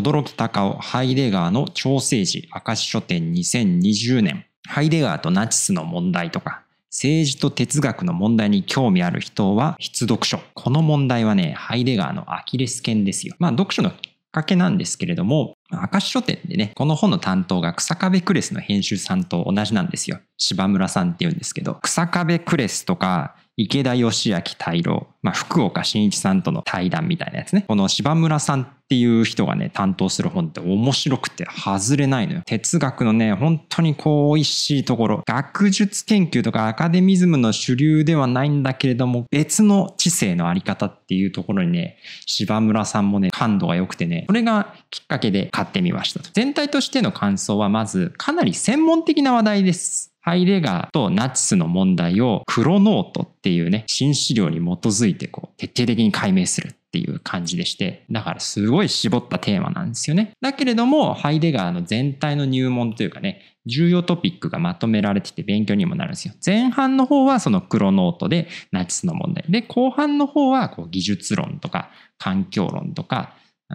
轟かお、ハイデガーの調整時、明石書店2020年。ハイデガーとナチスの問題とか、政治と哲学の問題に興味ある人は必読書。この問題はね、ハイデガーのアキレス腱ですよ。まあ、読書のきっかけなんですけれども、明石書店でね、この本の担当が草壁クレスの編集さんと同じなんですよ。柴村さんって言うんですけど、草壁クレスとか、池田義明太郎、まあ、福岡伸一さんとの対談みたいなやつね。この芝村さんっていう人がね、担当する本って面白くて外れないのよ。哲学のね、本当にこう、美味しいところ。学術研究とかアカデミズムの主流ではないんだけれども、別の知性のあり方っていうところにね、芝村さんもね、感度が良くてね、これがきっかけで買ってみました全体としての感想はまず、かなり専門的な話題です。ハイデガーとナチスの問題をクロノートっていうね、新資料に基づいてこう、徹底的に解明するっていう感じでして、だからすごい絞ったテーマなんですよね。だけれども、ハイデガーの全体の入門というかね、重要トピックがまとめられてて勉強にもなるんですよ。前半の方はそのクロノートでナチスの問題。で、後半の方はこう技術論とか環境論とか、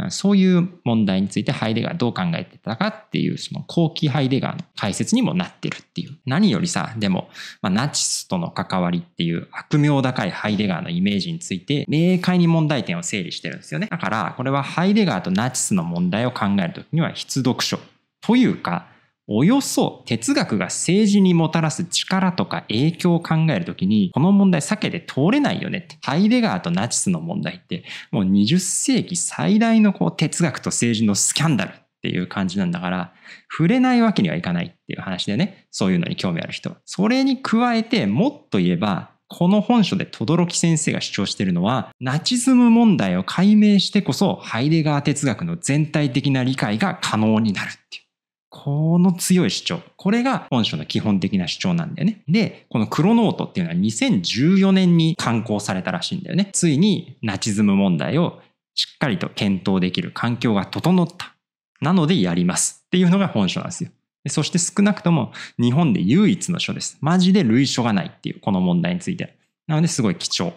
そういう問題についてハイデガーどう考えてたかっていう、その後期ハイデガーの解説にもなってるっていう。何よりさ、でも、まあ、ナチスとの関わりっていう悪名高いハイデガーのイメージについて、明快に問題点を整理してるんですよね。だから、これはハイデガーとナチスの問題を考えるときには必読書というか、およそ哲学が政治にもたらす力とか影響を考えるときに、この問題避けて通れないよねって。ハイデガーとナチスの問題って、もう20世紀最大のこう哲学と政治のスキャンダルっていう感じなんだから、触れないわけにはいかないっていう話でね、そういうのに興味ある人。それに加えて、もっと言えば、この本書で轟先生が主張しているのは、ナチズム問題を解明してこそ、ハイデガー哲学の全体的な理解が可能になるっていう。この強い主張。これが本書の基本的な主張なんだよね。で、このクロノートっていうのは2014年に刊行されたらしいんだよね。ついにナチズム問題をしっかりと検討できる環境が整った。なのでやりますっていうのが本書なんですよ。そして少なくとも日本で唯一の書です。マジで類書がないっていうこの問題について。なのですごい貴重。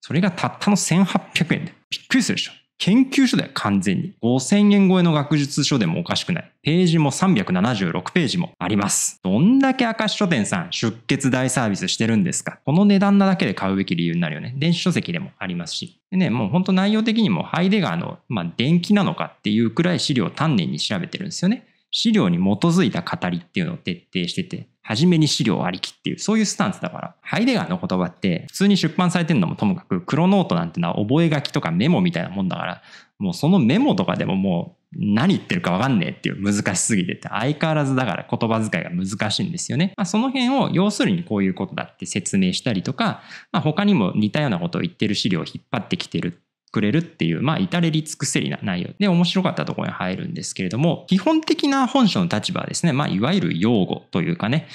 それがたったの1800円で。びっくりするでしょ。研究所だよ、完全に。5000円超えの学術書でもおかしくない。ページも376ページもあります。どんだけ明石書店さん出血大サービスしてるんですかこの値段なだけで買うべき理由になるよね。電子書籍でもありますし。でね、もう本当内容的にもハイデガーの、まあ、電気なのかっていうくらい資料を丹念に調べてるんですよね。資料に基づいた語りっていうのを徹底してて。初めに資料ありきっていう、そういうスタンスだから。ハイデガーの言葉って、普通に出版されてるのもともかく、黒ノートなんてのは覚書とかメモみたいなもんだから、もうそのメモとかでももう何言ってるかわかんねえっていう難しすぎてて、相変わらずだから言葉遣いが難しいんですよね。まあ、その辺を要するにこういうことだって説明したりとか、まあ、他にも似たようなことを言ってる資料を引っ張ってきてる作れるっていう、まあ、至れり尽くせりな内容で面白かったところに入るんですけれども、基本的な本書の立場はですね、まあ、いわゆる擁護というかね、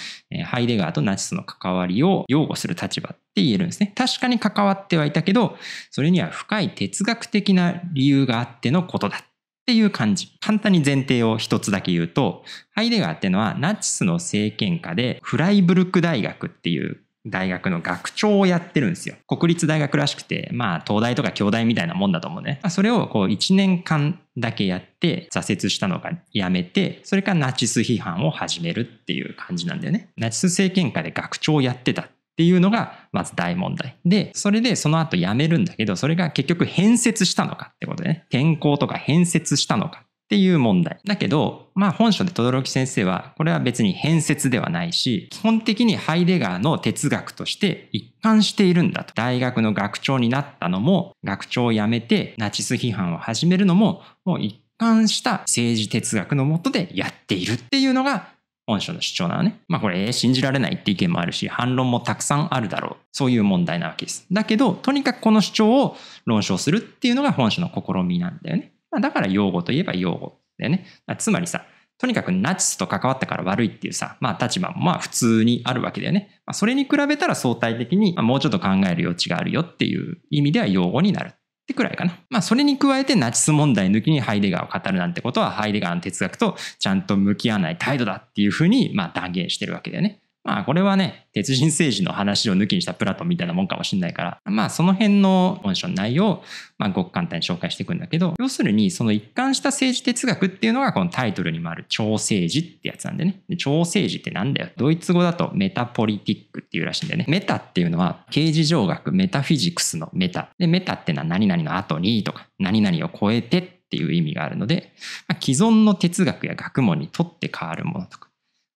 ハイデガーとナチスの関わりを擁護する立場って言えるんですね。確かに関わってはいたけど、それには深い哲学的な理由があってのことだっていう感じ。簡単に前提を一つだけ言うと、ハイデガーっていうのはナチスの政権下でフライブルク大学っていう大学の学長をやってるんですよ。国立大学らしくて、まあ、東大とか京大みたいなもんだと思うね。それをこう1年間だけやって、挫折したのがやめて、それからナチス批判を始めるっていう感じなんだよね。ナチス政権下で学長をやってたっていうのが、まず大問題。で、それでその後辞めるんだけど、それが結局変節したのかってことでね。転校とか変節したのかっていう問題。だけど、まあ本書で轟先生は、これは別に変説ではないし、基本的にハイデガーの哲学として一貫しているんだと。大学の学長になったのも、学長を辞めてナチス批判を始めるのも、もう一貫した政治哲学のもとでやっているっていうのが、本書の主張なのね。まあこれ、信じられないって意見もあるし、反論もたくさんあるだろう。そういう問題なわけです。だけど、とにかくこの主張を論証するっていうのが本書の試みなんだよね。まあ、だから用語といえば用語だよね。つまりさ、とにかくナチスと関わったから悪いっていうさ、まあ立場もまあ普通にあるわけだよね。まあ、それに比べたら相対的に、もうちょっと考える余地があるよっていう意味では用語になるってくらいかな。まあそれに加えてナチス問題抜きにハイデガーを語るなんてことはハイデガーの哲学とちゃんと向き合わない態度だっていうふうにまあ断言してるわけだよね。まあこれはね、鉄人政治の話を抜きにしたプラトンみたいなもんかもしれないから、まあその辺の文章の内容を、まあごく簡単に紹介していくんだけど、要するにその一貫した政治哲学っていうのがこのタイトルにもある超政治ってやつなんでね。で超政治ってなんだよ。ドイツ語だとメタポリティックっていうらしいんだよね。メタっていうのは刑事上学、メタフィジクスのメタ。で、メタってのは何々の後にとか、何々を超えてっていう意味があるので、まあ、既存の哲学や学問にとって変わるものとか、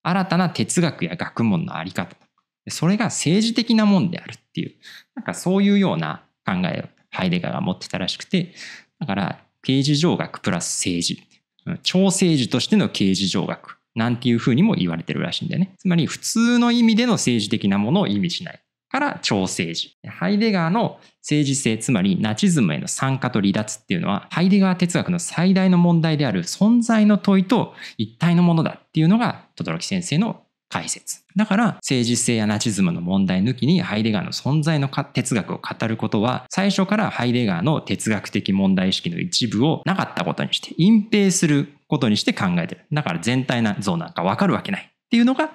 新たな哲学や学問のあり方それが政治的なもんであるっていうなんかそういうような考えをハイデガーが持ってたらしくてだから刑事上学プラス政治超政治としての刑事上学なんていうふうにも言われてるらしいんだよねつまり普通の意味での政治的なものを意味しないから超政治。ハイデガーの政治性、つまりナチズムへの参加と離脱っていうのは、ハイデガー哲学の最大の問題である存在の問いと一体のものだっていうのが、轟先生の解説。だから政治性やナチズムの問題抜きにハイデガーの存在の哲学を語ることは最初からハイデガーの哲学的問題意識の一部をなかったことにして隠蔽することにして考えてる。だから全体像なんかわかるわけないっていうのが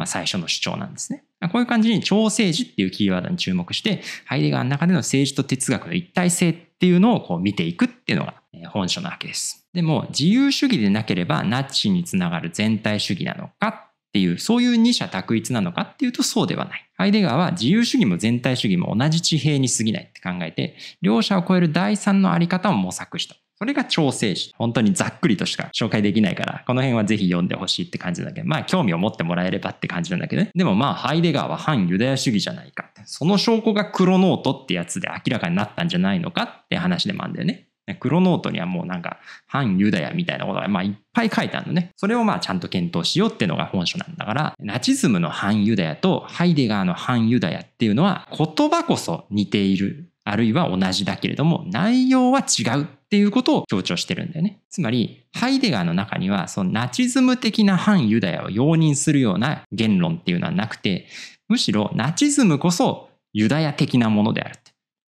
まあ、最初の主張なんですね。こういう感じに調整時っていうキーワードに注目して、ハイデガーの中での政治と哲学の一体性っていうのをこう見ていくっていうのが本書なわけです。でも、自由主義でなければナッチにつながる全体主義なのかっていう、そういう二者択一なのかっていうとそうではない。ハイデガーは自由主義も全体主義も同じ地平に過ぎないって考えて、両者を超える第三のあり方を模索した。それが調整師。本当にざっくりとしか紹介できないから、この辺はぜひ読んでほしいって感じだけど、まあ興味を持ってもらえればって感じなんだけどね。でもまあハイデガーは反ユダヤ主義じゃないかその証拠が黒ノートってやつで明らかになったんじゃないのかって話でもあるんだよね。黒ノートにはもうなんか反ユダヤみたいなことがまあいっぱい書いてあるのね。それをまあちゃんと検討しようっていうのが本書なんだから、ナチズムの反ユダヤとハイデガーの反ユダヤっていうのは言葉こそ似ているあるいは同じだけれども内容は違うっていうことを強調してるんだよね。つまり、ハイデガーの中には、そのナチズム的な反ユダヤを容認するような言論っていうのはなくて、むしろナチズムこそユダヤ的なものである。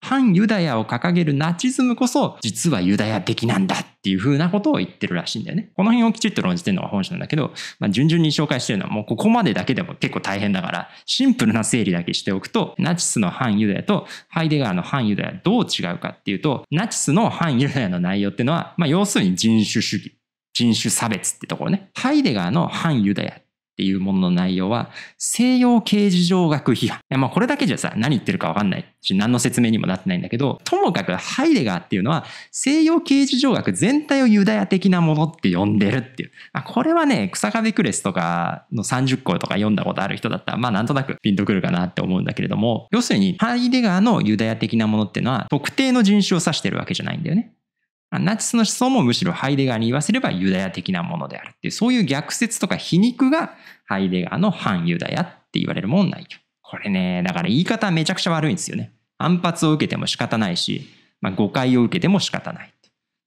反ユダヤを掲げるナチズムこそ実はユダヤ的なんだっていう風なことを言ってるらしいんだよね。この辺をきちっと論じてるのが本書なんだけど、まあ、順々に紹介してるのはもうここまでだけでも結構大変だから、シンプルな整理だけしておくと、ナチスの反ユダヤとハイデガーの反ユダヤどう違うかっていうと、ナチスの反ユダヤの内容っていうのは、まあ、要するに人種主義。人種差別ってところね。ハイデガーの反ユダヤっていうものの内容は、西洋刑事上学批判。まあ、これだけじゃさ、何言ってるかわかんないし、何の説明にもなってないんだけど、ともかくハイデガーっていうのは、西洋刑事上学全体をユダヤ的なものって呼んでるっていう。まあ、これはね、草壁クレスとかの30個とか読んだことある人だったら、まあ、なんとなくピンとくるかなって思うんだけれども、要するに、ハイデガーのユダヤ的なものっていうのは、特定の人種を指してるわけじゃないんだよね。ナチスの思想もむしろハイデガーに言わせればユダヤ的なものであるっていう、そういう逆説とか皮肉がハイデガーの反ユダヤって言われるもんないよ。これね、だから言い方めちゃくちゃ悪いんですよね。反発を受けても仕方ないし、まあ、誤解を受けても仕方ない。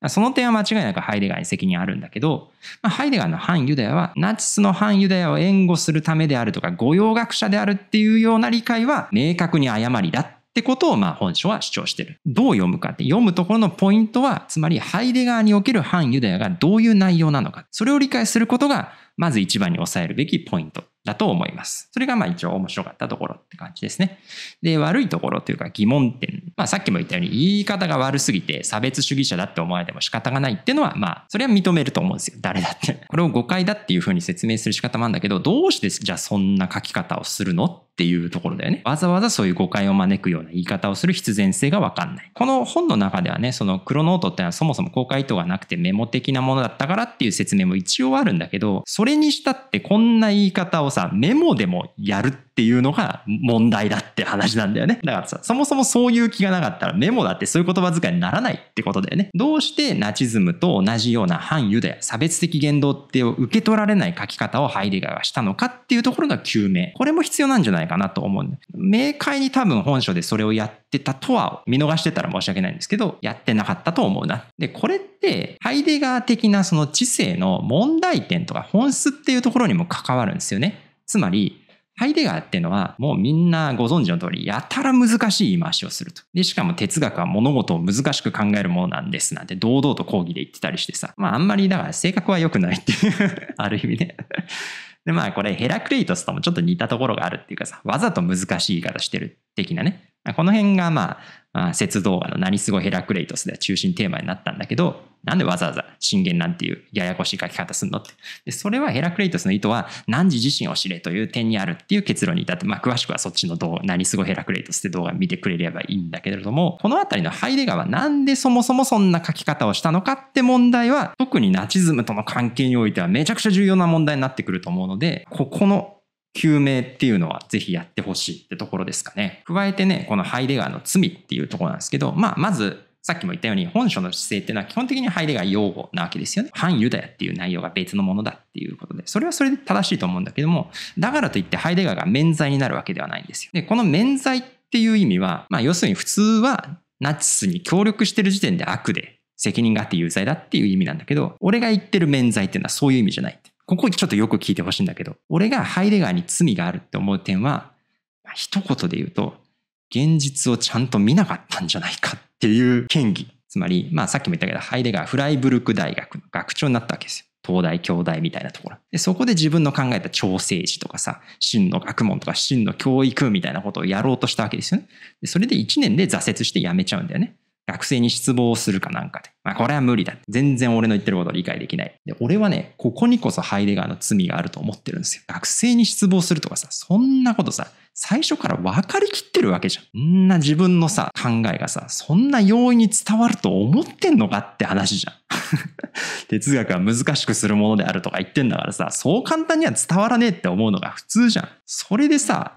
その点は間違いなくハイデガーに責任あるんだけど、まあ、ハイデガーの反ユダヤはナチスの反ユダヤを援護するためであるとか、御用学者であるっていうような理解は明確に誤りだっってことをまあ本書は主張してる。どう読むかって読むところのポイントは、つまりハイデガーにおける反ユダヤがどういう内容なのか、それを理解することがまず一番に抑えるべきポイントだと思います。それがまあ一応面白かったところって感じですね。で、悪いところというか疑問点。まあさっきも言ったように言い方が悪すぎて差別主義者だって思われても仕方がないっていうのはまあそれは認めると思うんですよ。誰だって。これを誤解だっていうふうに説明する仕方もあるんだけど、どうしてじゃあそんな書き方をするのっていうところだよね。わざわざそういう誤解を招くような言い方をする必然性がわかんない。この本の中ではね、その黒ノートってのはそもそも公開意図がなくてメモ的なものだったからっていう説明も一応あるんだけど、それにしたってこんな言い方をさ、メモでもやるっっていうのが問題だって話なんだよね。だからさ、そもそもそういう気がなかったらメモだってそういう言葉遣いにならないってことだよね。どうしてナチズムと同じような反ユダヤ、差別的言動って受け取られない書き方をハイデガーがしたのかっていうところが究明。これも必要なんじゃないかなと思うんだ。明快に多分本書でそれをやってたとは、見逃してたら申し訳ないんですけど、やってなかったと思うな。で、これって、ハイデガー的なその知性の問題点とか本質っていうところにも関わるんですよね。つまり、ハイデガーっていうのはもうみんなご存知の通りやたら難しい言い回しをすると。で、しかも哲学は物事を難しく考えるものなんですなんて堂々と講義で言ってたりしてさ。まああんまりだから性格は良くないっていう ある意味ねで、まあこれヘラクレイトスともちょっと似たところがあるっていうかさ、わざと難しい言い方してる的なね。この辺がまあ、説動画の何すごいヘラクレイトスでは中心テーマになったんだけど、なんでわざわざ信玄なんていうややこしい書き方すんのって。で、それはヘラクレイトスの意図は、何時自身を知れという点にあるっていう結論に至って、まあ、詳しくはそっちの動画、何すごいヘラクレイトスって動画見てくれればいいんだけれども、このあたりのハイデガーはなんでそもそもそんな書き方をしたのかって問題は、特にナチズムとの関係においてはめちゃくちゃ重要な問題になってくると思うので、ここの究明っていうのはぜひやってほしいってところですかね。加えてね、このハイデガーの罪っていうところなんですけど、まあ、まず、さっきも言ったように本書の姿勢っていうのは基本的にハイデガー用語なわけですよね。反ユダヤっていう内容が別のものだっていうことで、それはそれで正しいと思うんだけども、だからといってハイデガーが免罪になるわけではないんですよ。で、この免罪っていう意味は、まあ、要するに普通はナチスに協力してる時点で悪で責任があって有罪だっていう意味なんだけど、俺が言ってる免罪っていうのはそういう意味じゃないここちょっとよく聞いてほしいんだけど、俺がハイデガーに罪があるって思う点は、一言で言うと、現実をちゃんと見なかったんじゃないかっていう権疑。つまり、まあさっきも言ったけど、ハイデガー、フライブルク大学の学長になったわけですよ。東大、京大みたいなところ。で、そこで自分の考えた調整時とかさ、真の学問とか真の教育みたいなことをやろうとしたわけですよね。でそれで1年で挫折して辞めちゃうんだよね。学生に失望するかなんかで、まあ、これは無理だ。全然俺の言ってることを理解できない。で、俺はね、ここにこそハイデガーの罪があると思ってるんですよ。学生に失望するとかさ、そんなことさ、最初から分かりきってるわけじゃん。そんな自分のさ、考えがさ、そんな容易に伝わると思ってんのかって話じゃん。哲学は難しくするものであるとか言ってんだからさ、そう簡単には伝わらねえって思うのが普通じゃん。それでさ、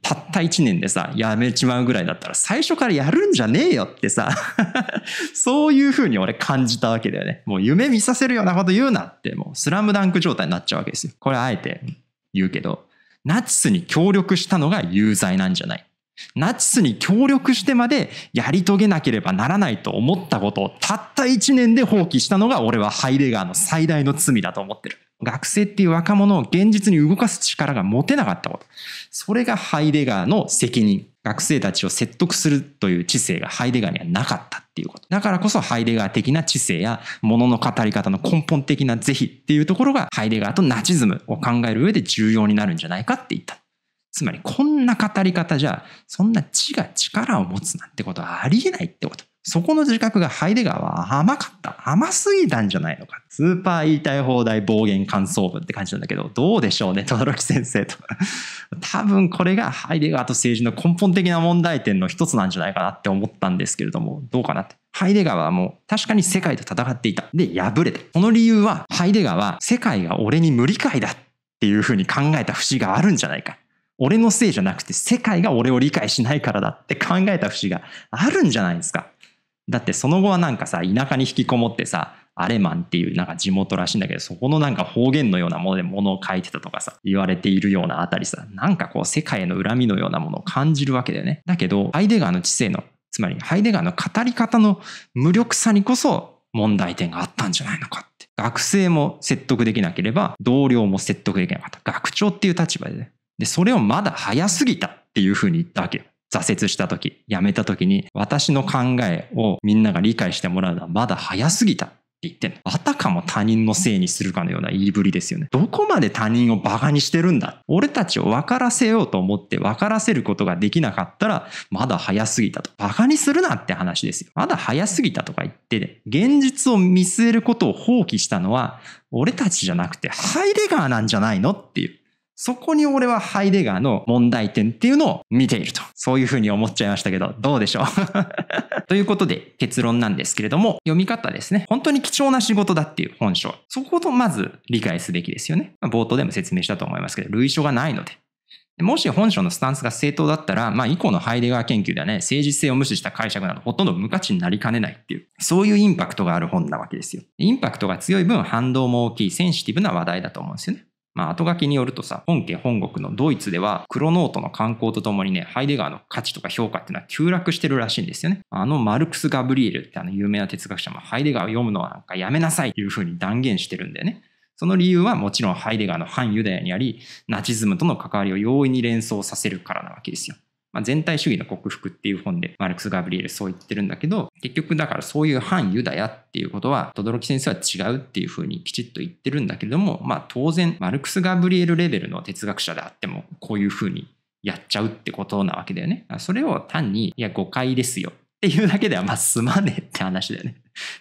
たった一年でさ、やめちまうぐらいだったら最初からやるんじゃねえよってさ そういう風に俺感じたわけだよね。もう夢見させるようなこと言うなって、もうスラムダンク状態になっちゃうわけですよ。これあえて言うけど、ナチスに協力したのが有罪なんじゃない。ナチスに協力してまでやり遂げなければならないと思ったことをたった一年で放棄したのが俺はハイデガーの最大の罪だと思ってる。学生っていう若者を現実に動かす力が持てなかったこと。それがハイデガーの責任。学生たちを説得するという知性がハイデガーにはなかったっていうこと。だからこそハイデガー的な知性や物の語り方の根本的な是非っていうところがハイデガーとナチズムを考える上で重要になるんじゃないかって言った。つまりこんな語り方じゃそんな知が力を持つなんてことはありえないってこと。そこの自覚がハイデガーは甘かった。甘すぎたんじゃないのか。スーパー言いたい放題暴言感想文って感じなんだけど、どうでしょうね、轟先生と。多分これがハイデガーと政治の根本的な問題点の一つなんじゃないかなって思ったんですけれども、どうかなって。ハイデガーはもう確かに世界と戦っていた。で、敗れた。この理由は、ハイデガーは世界が俺に無理解だっていうふうに考えた節があるんじゃないか。俺のせいじゃなくて世界が俺を理解しないからだって考えた節があるんじゃないですか。だってその後はなんかさ、田舎に引きこもってさ、アレマンっていうなんか地元らしいんだけど、そこのなんか方言のようなものでものを書いてたとかさ、言われているようなあたりさ、なんかこう世界への恨みのようなものを感じるわけだよね。だけど、ハイデガーの知性の、つまりハイデガーの語り方の無力さにこそ問題点があったんじゃないのかって。学生も説得できなければ、同僚も説得できなかった。学長っていう立場でね。で、それをまだ早すぎたっていうふうに言ったわけよ。挫折した時、辞めた時に、私の考えをみんなが理解してもらうのはまだ早すぎたって言ってんの。あたかも他人のせいにするかのような言いぶりですよね。どこまで他人をバカにしてるんだ。俺たちを分からせようと思って分からせることができなかったら、まだ早すぎたと。バカにするなって話ですよ。まだ早すぎたとか言って、ね、現実を見据えることを放棄したのは、俺たちじゃなくてハイデガーなんじゃないのっていう。そこに俺はハイデガーの問題点っていうのを見ていると。そういうふうに思っちゃいましたけど、どうでしょう ということで結論なんですけれども、読み方ですね。本当に貴重な仕事だっていう本書。そことまず理解すべきですよね。まあ、冒頭でも説明したと思いますけど、類書がないので。もし本書のスタンスが正当だったら、まあ以降のハイデガー研究ではね、政治性を無視した解釈などほとんど無価値になりかねないっていう、そういうインパクトがある本なわけですよ。インパクトが強い分反動も大きいセンシティブな話題だと思うんですよね。まあ、後書きによるとさ、本家本国のドイツでは、クロノートの刊行とともにね、ハイデガーの価値とか評価っていうのは急落してるらしいんですよね。あのマルクス・ガブリエルってあの有名な哲学者も、ハイデガーを読むのはなんかやめなさいというふうに断言してるんだよね。その理由はもちろんハイデガーの反ユダヤにあり、ナチズムとの関わりを容易に連想させるからなわけですよ。まあ、全体主義の克服っていう本でマルクス・ガブリエルそう言ってるんだけど結局だからそういう反ユダヤっていうことは轟先生は違うっていうふうにきちっと言ってるんだけれども、まあ、当然マルクス・ガブリエルレベルの哲学者であってもこういうふうにやっちゃうってことなわけだよね。それを単に、いや、誤解ですよ。っていうだけでは、まあ、すまねえって話だよね。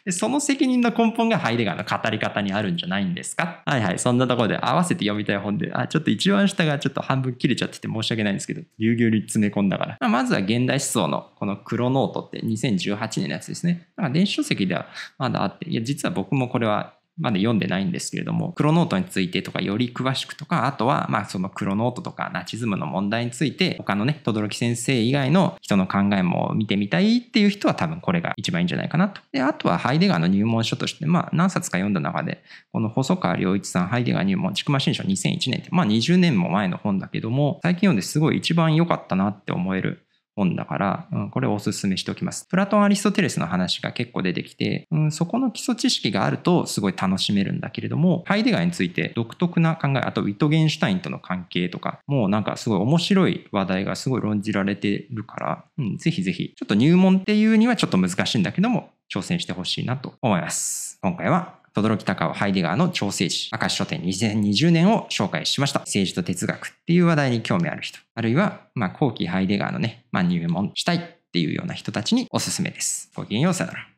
で、その責任の根本がハイデガーの語り方にあるんじゃないんですかはいはい、そんなところで合わせて読みたい本で、あ、ちょっと一番下がちょっと半分切れちゃってて申し訳ないんですけど、ぎゅうぎゅうに詰め込んだから。まあ、まずは現代思想のこの黒ノートって2018年のやつですね。なんか電子書籍ではまだあって、いや、実は僕もこれはまで読んでないんですけれども、クロノートについてとかより詳しくとか、あとはまあそのクロノートとかナチズムの問題について、他のね、轟先生以外の人の考えも見てみたいっていう人は多分これが一番いいんじゃないかなと。で、あとはハイデガーの入門書として、まあ何冊か読んだ中で、この細川良一さん、ハイデガー入門、ちくま新書2001年って、まあ20年も前の本だけども、最近読んですごい一番良かったなって思える本だから、うん、これをおすすめしておきます。プラトン・アリストテレスの話が結構出てきて、うん、そこの基礎知識があるとすごい楽しめるんだけれども、ハイデガーについて独特な考え、あとウィトゲンシュタインとの関係とか、もうなんかすごい面白い話題がすごい論じられてるから、うん、ぜひぜひ、ちょっと入門っていうにはちょっと難しいんだけども、挑戦してほしいなと思います。今回は轟高夫ハイデガーの調整師、明石書店2020年を紹介しました。政治と哲学っていう話題に興味ある人、あるいは、まあ、後期ハイデガーのね、まあ、入門したいっていうような人たちにおすすめです。ごきげんよう、さよなら。